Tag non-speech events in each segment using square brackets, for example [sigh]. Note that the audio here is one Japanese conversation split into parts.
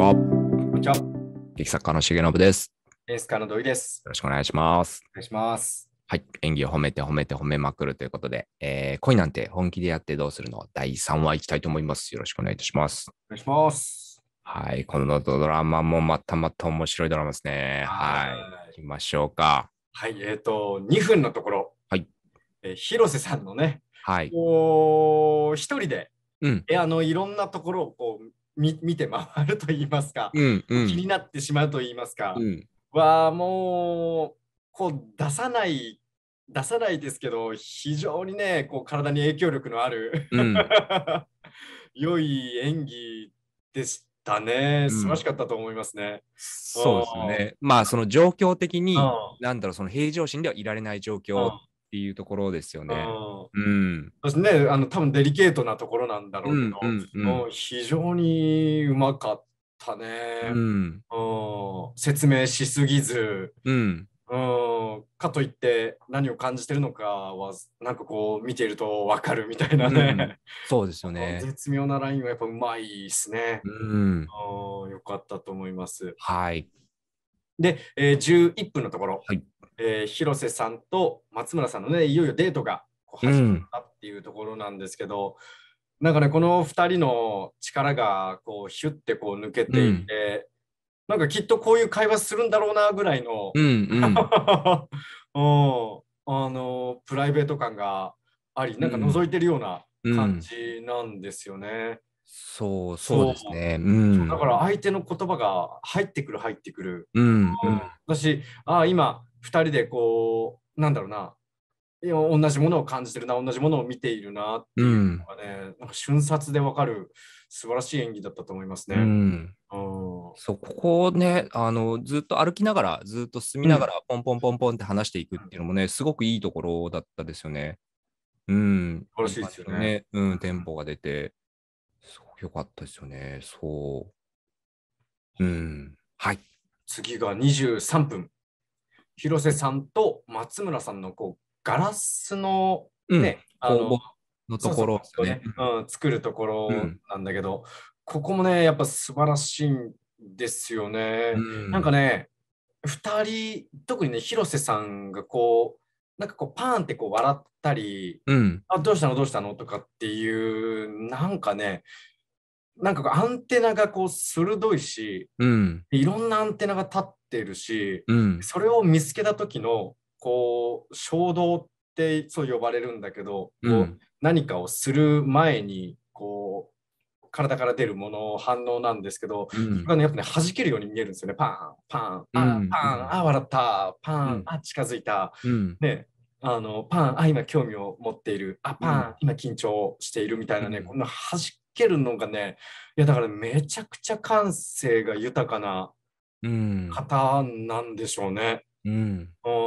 は。こんにちは。劇作家の重信です。演出家の土井です。よろしくお願いします。お願いします。はい。演技を褒めて褒めて褒めまくるということで、えー、恋なんて本気でやってどうするの第3話いきたいと思います。よろしくお願いいたします。お願いします。はい。このドラマもまたまた面白いドラマですね。はい。いきましょうか。はい。えっ、ー、と、2分のところ。はい。えー、広瀬さんのね、はい。おう、一人で、うん、え、あのいろんなところをこう見て回ると言いますか、うんうん、気になってしまうと言いますか、うん、はもうこう出さない出さないですけど非常にねこう体に影響力のある、うん、[laughs] 良い演技でしたね素晴らしかったと思いますね。うん、そうですねまあその状況的に、なんだろうその平常心ではいられない状況っていうところですよね。うん、そうですねあの多分デリケートなところなんだろうけど、うんうんうん、非常にうまかったね、うん、説明しすぎず、うん、かといって何を感じてるのかはなんかこう見ているとわかるみたいなね、うん、そうですよね [laughs] 絶妙なラインはやっぱうまいですね、うん、よかったと思いますはいで、えー、11分のところ、はい、えー、広瀬さんと松村さんのね、いよいよデートがこう始まったっていうところなんですけど、うん、なんかね、この2人の力がこうヒュッてこう抜けていて、うん、なんかきっとこういう会話するんだろうなぐらいの、うんうん [laughs] あのプライベート感があり、なんか覗いてるような感じなんですよね。そう、そうですね。うん、だから相手の言葉が入ってくる、入ってくる。うん、うん、私、ああ、今、2人でこう、なんだろうな、同じものを感じてるな、同じものを見ているなっていうのがね、うん、なんか瞬殺でわかる素晴らしい演技だったと思いますね。うん、そうここねあの、ずっと歩きながら、ずっと進みながら、ポンポンポンポンって話していくっていうのもね、すごくいいところだったですよね。うん、素晴らしいですよね。ねうん、テンポが出て。よかったですよね。そう。うん。はい。次が23分。広瀬さんと松村さんのこうガラスのね、うん、あののところ、ね、そうそうね、うん、作るところなんだけど、うん、ここもねやっぱ素晴らしいんですよね。うん、なんかね2人特にね広瀬さんがこうなんかこうパーンってこう笑ったり「うん、あどうしたのどうしたの?」とかっていうなんかねなんかアンテナがこう鋭いし、うん、いろんなアンテナが立ってるし、うん、それを見つけた時のこう衝動ってそう呼ばれるんだけど、うん、こう何かをする前にこう体から出るもの反応なんですけど、うん、そがねやっぱね弾けるように見えるんですよねパンパンパンパン、あ笑ったパン、あ近づいた、ねあのパンあ今興味を持っているあパン、今緊張しているみたいなね、こんな弾けるのがねいやだからめちゃくちゃ感性が豊かな方なんでしょうね。うん、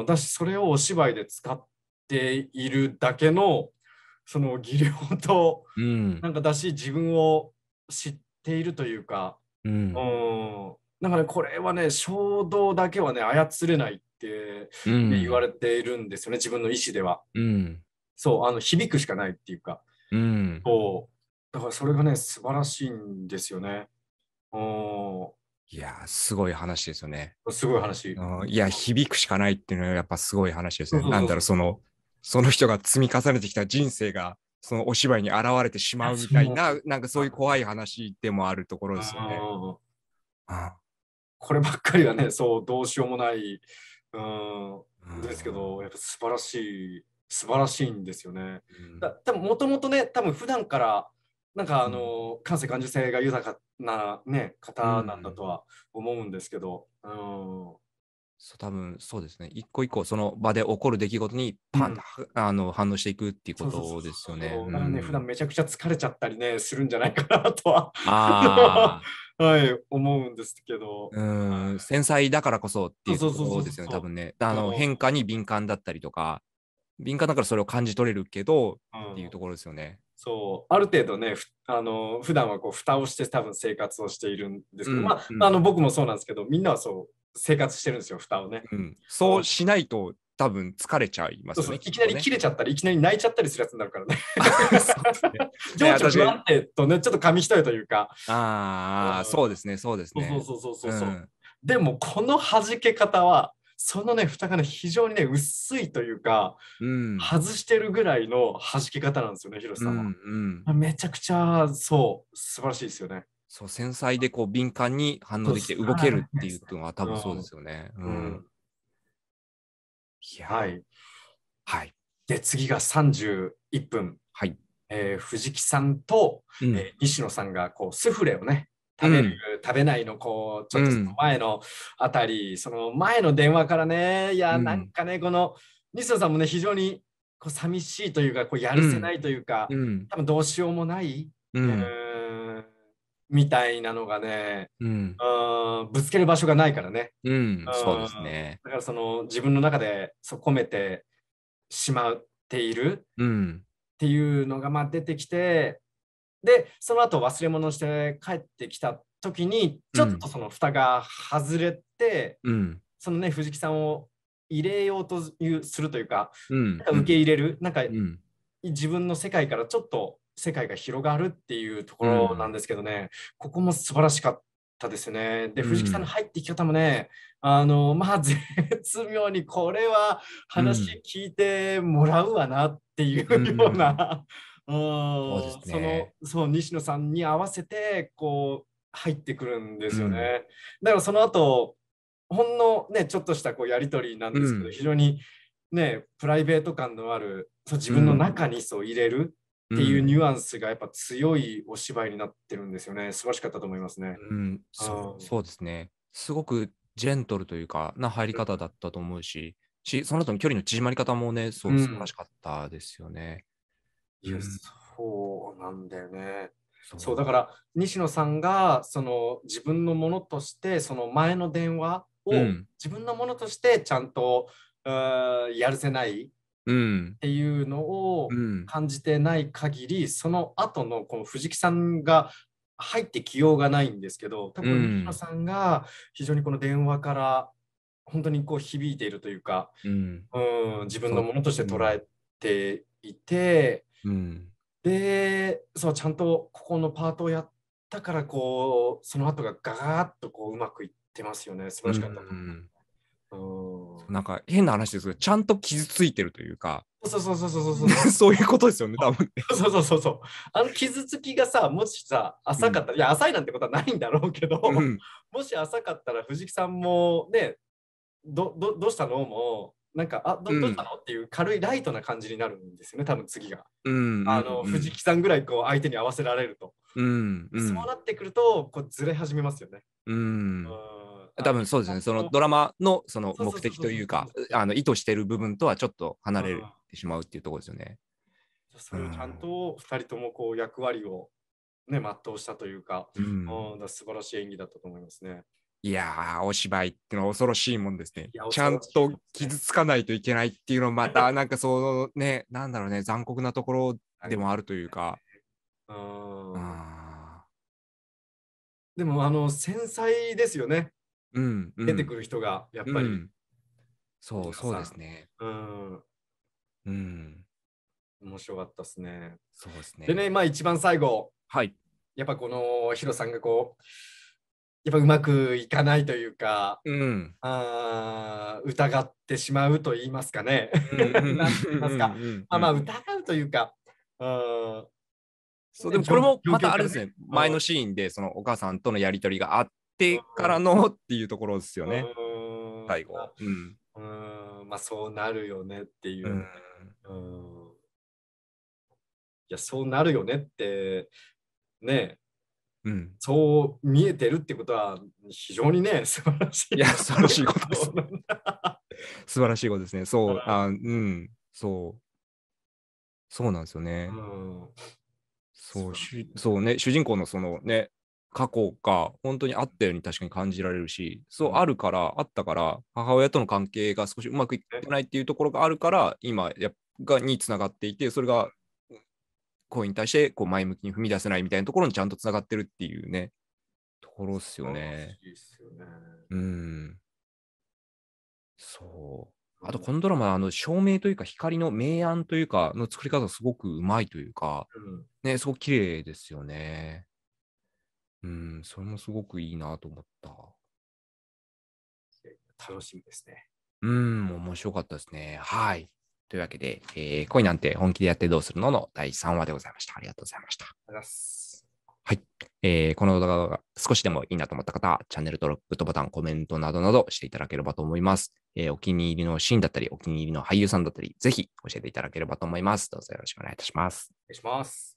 ん、だしそれをお芝居で使っているだけのその技量と、うん、なんかだし自分を知っているというか、うん、だから、ね、これはね衝動だけはね操れないって言われているんですよね、うん、自分の意思では。うん、そうあの響くしかないっていうか、うん、こうだからそれがね、素晴らしいんですよね。おいやすごい話ですよね。すごい話。いや、響くしかないっていうのはやっぱすごい話ですね。なんだろう、その、その人が積み重ねてきた人生が、そのお芝居に現れてしまうみたいな、なんかそういう怖い話でもあるところですよね。こればっかりはね、そう、どうしようもない、うん、ですけど、やっぱ素晴らしい、素晴らしいんですよね。でも、もともとね、多分普段から、なんかあの、感性感受性が豊かな、ね、方なんだとは思うんですけど、うん、そう多分そうですね一個一個その場で起こる出来事にパンと、うん、あの反応していくっていうことですよね。そだね、ん、普段めちゃくちゃ疲れちゃったりねするんじゃないかなとは [laughs] はい思うんですけどうん繊細だからこそっていうことですよね多分ねあの変化に敏感だったりとか敏感だからそれを感じ取れるけど、っていうところですよね。そうある程度ねあの普段はこう蓋をして多分生活をしているんですけど、うん、まあ、あの僕もそうなんですけどみんなはそう生活してるんですよ蓋をね、うん、そうしないと多分疲れちゃいます、ね、そうそういきなり切れちゃったり、ね、いきなり泣いちゃったりするやつになるからね [laughs] 情緒不安定とねちょっと紙一重というかああそうですねそうですねそうそうそうそうそう、でもこの弾け方はそのね蓋がね非常にね薄いというか、うん、外してるぐらいの弾け方なんですよね広瀬さんは、うんうん、めちゃくちゃそう素晴らしいですよねそう繊細でこう敏感に反応できて動けるっていうのは多分そうですよね、うん、はい、はい、で次が31分はいえー、藤木さんと、うん、えー、西野さんがこうスフレをね食べる、うん、食べないのこうちょっと前のあたり、うん、その前の電話からねいや、なんかねこの西野さんもね非常にこう寂しいというかこうやるせないというか、多分どうしようもない、うん、みたいなのがね、うん、ぶつける場所がないからね、うん、そうですねだからその自分の中でそこめてしまっているっていうのがまあ出てきてでその後忘れ物して帰ってきた時にちょっとその蓋が外れて、うん、そのね藤木さんを入れようとするというか,、んか受け入れる、うん、なんか、自分の世界からちょっと世界が広がるっていうところなんですけどね、ここも素晴らしかった。ですね。で、藤木さんの入ってきき方もね、うん、あの、まあ、[laughs] 絶妙にこれは話聞いてもらうわなっていうような、そそのそう西野さんに合わせてこう入ってくるんですよね。うん、だからその後ほんのねちょっとしたこうやり取りなんですけど、うん、非常にねプライベート感のあるそう自分の中にそう入れるっていうニュアンスがやっぱ強いお芝居になってるんですよね。素晴らしかったと思いますね。うん、そうそうですね。すごくジェントルというかな入り方だったと思うし。しその後の距離の縮まり方もね、そう素晴らしかったですよね。いや、そうなんだよね。そうだから西野さんがその自分のものとしてその前の電話を自分のものとしてちゃんと、うん、やるせないっていうのを感じてない限り、うん、その後のこの藤木さんが入ってきようがないんですけど多分西野さんが非常にこの電話から本当にこう響いているというか、うん、うん自分のものとして捉えていて。うん、でそうちゃんとここのパートをやったからこうその後がガーッとこううまくいってますよね素晴らしかった。うんなんか変な話ですけどちゃんと傷ついてるというかそうそうそうそうそうそう [laughs] いうことですよね多分そうそうそうそうあの傷つきがさもしさ浅かった、うん、いや浅いなんてことはないんだろうけど、うん、もし浅かったら藤木さんもねどどどうしたのもなんか、あ、どどうしたの、うん、っていう軽いライトな感じになるんですよね、多分次が。うんあの、藤木さんぐらいこう相手に合わせられると。うん、そうなってくると、こうずれ始めますよね。うん。多分そうですね、そのドラマのその目的というか、あの意図してる部分とはちょっと離れてしまうっていうところですよね。それをちゃんと2人ともこう役割をね、全うしたというか、うん、素晴らしい演技だったと思いますね。いやー、お芝居ってのは恐ろしいもんですね。ちゃんと傷つかないといけないっていうのまた、なんかそのね、[laughs] なんだろうね、残酷なところでもあるというか。でも、あの、繊細ですよね。うん、うん、出てくる人が、やっぱり。うん、そう、そうですね。うん。うん。面白かったですね。そうですね。でね、まあ一番最後。はい。やっぱこのヒロさんがこう、やっぱうまくいかないというか、うん、あ疑ってしまうと言いますかね。まあ疑うというか。そうでもこれもまたあれですね、前のシーンでそのお母さんとのやり取りがあってからのっていうところですよね、最後。うん、うんまあそうなるよねっていう。うんいやそうなるよねってねうん、そう見えてるってことは非常にね [laughs] 素晴らしいい素晴らしいことです [laughs] 素晴らしいことですねそうあうんそうそうなんですよね、うん、そうそうね主人公のそのね過去が本当にあったように確かに感じられるし、そうあるから、あったから、母親との関係が少しうまくいってないっていうところがあるから、今やがにつながっていて、それが声に対してこう前向きに踏み出せないみたいなところにちゃんとつながってるっていうね、ところっすよね。っすよね。うん。そう。あと、このドラマ、あの照明というか、光の明暗というか、の作り方すごくうまいというか、うん、ね、すごく綺麗ですよね。うん、それもすごくいいなと思った。楽しみですね。うん、面白かったですね。はい。というわけで、えー、恋なんて本気でやってどうするのの第3話でございました。ありがとうございました。はい。えー、この動画が少しでもいいなと思った方、は、チャンネル登録グッドボタン、コメントなどなどしていただければと思います。えー、お気に入りのシーンだったり、お気に入りの俳優さんだったり、ぜひ教えていただければと思います。どうぞよろしくお願いいたします。お願いします。